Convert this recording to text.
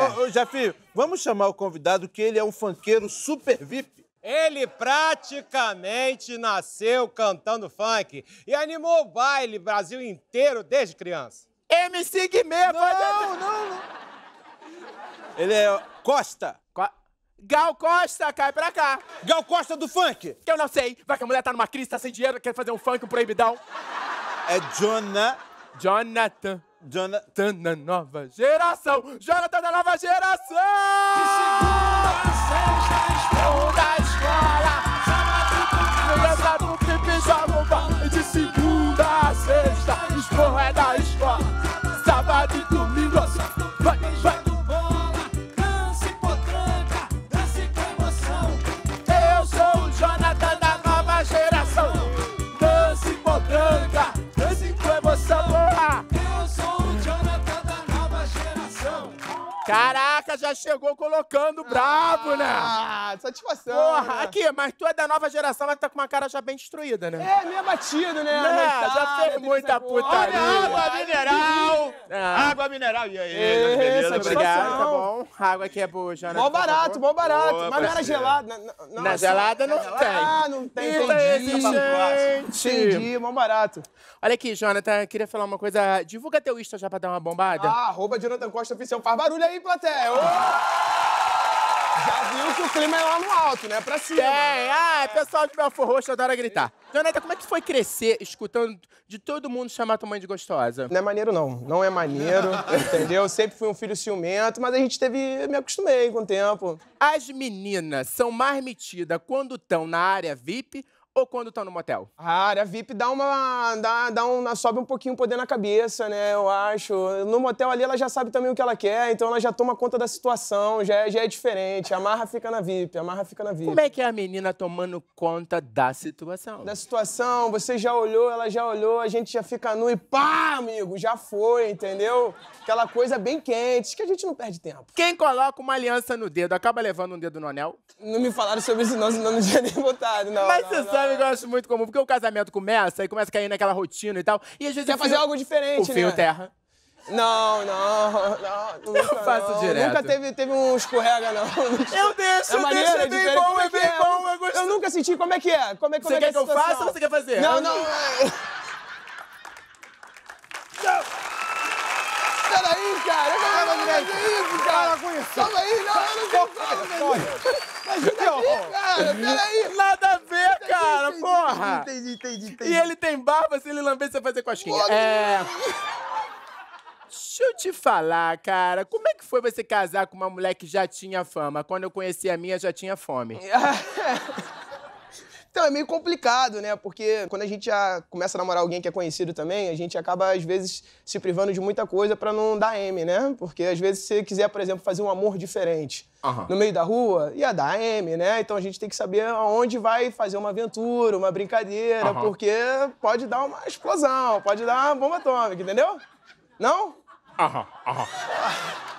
Ô, ô Jafi, vamos chamar o convidado que ele é um fanqueiro super VIP. Ele praticamente nasceu cantando funk e animou o baile Brasil inteiro desde criança. MC Guimê, não, vai não, não. Ele é Costa. Co Gal Costa, cai pra cá. Gal Costa do funk. Que eu não sei. Vai que a mulher tá numa crise, tá sem dinheiro, quer fazer um funk, um proibidão. É Jonah... Jonathan. Jonathan da nova geração! Jonathan da nova geração! Caraca, já chegou colocando brabo, né? Ah, satisfação. Porra, né? aqui, mas tu é da nova geração, mas tá com uma cara já bem destruída, né? É, meio batido, né? né? já fez muita putaria. Olha a água mineral! É água mineral. E aí, beleza, obrigado. Tá bom. A água aqui é boa, já. Né? Bom barato, bom barato. Boa, Mas não era gelada. Né? Na, não, na gelada não tem. Ah, não tem. Entendi. Gente. Entendi, bom barato. Olha aqui, Jonathan, queria falar uma coisa. Divulga teu Insta já pra dar uma bombada. Ah, arroba Jonathan Costa Oficial. Faz barulho aí, plateia. Ô! que o clima é lá no alto, né? Pra cima. É, ah, pessoal de Belfor Roxo adora gritar. Jonathan, como é que foi crescer escutando de todo mundo chamar tua mãe de gostosa? Não é maneiro, não. Não é maneiro, entendeu? sempre fui um filho ciumento, mas a gente teve... me acostumei com o tempo. As meninas são mais metidas quando estão na área VIP ou quando tá no motel? A ah, área VIP dá uma. Dá, dá um, sobe um pouquinho o poder na cabeça, né? Eu acho. No motel ali ela já sabe também o que ela quer, então ela já toma conta da situação, já, é, já é diferente. A marra fica na VIP, a marra fica na VIP. Como é que é a menina tomando conta da situação? Da situação, você já olhou, ela já olhou, a gente já fica nu e pá, amigo, já foi, entendeu? Aquela coisa bem quente, que a gente não perde tempo. Quem coloca uma aliança no dedo acaba levando um dedo no anel? Não me falaram sobre isso, não, senão não tinha nem votado, não. Mas não, você não. sabe sabe que eu acho muito comum? Porque o casamento começa e começa a cair naquela rotina e tal. E às vezes. Quer fazer algo diferente, o né? O fio terra. Não, não, não. Nunca, eu faço não. direto. Nunca teve, teve um escorrega, não. Eu deixo, é eu deixo, é bem bom, é bem bom, é? eu gosto. Eu nunca senti como é que é. Como é, como você é quer que, é que eu faça ou você quer fazer? Não, não. não. Peraí, cara, eu não vou fazer isso, cara. Com isso. Calma aí, não, eu não tenho como. Ajuda aqui, cara, peraí. Nada a ver. Porra! Entendi, entendi, entendi. E ele tem barba, se ele lamber, você vai fazer cosquinha. Olha. É. Deixa eu te falar, cara. Como é que foi você casar com uma mulher que já tinha fama? Quando eu conheci a minha, já tinha fome. Então é meio complicado, né? Porque quando a gente já começa a namorar alguém que é conhecido também, a gente acaba, às vezes, se privando de muita coisa para não dar M, né? Porque às vezes, se você quiser, por exemplo, fazer um amor diferente uhum. no meio da rua, ia dar M, né? Então a gente tem que saber aonde vai fazer uma aventura, uma brincadeira, uhum. porque pode dar uma explosão, pode dar uma bomba atômica, entendeu? Não? Aham, uhum. aham.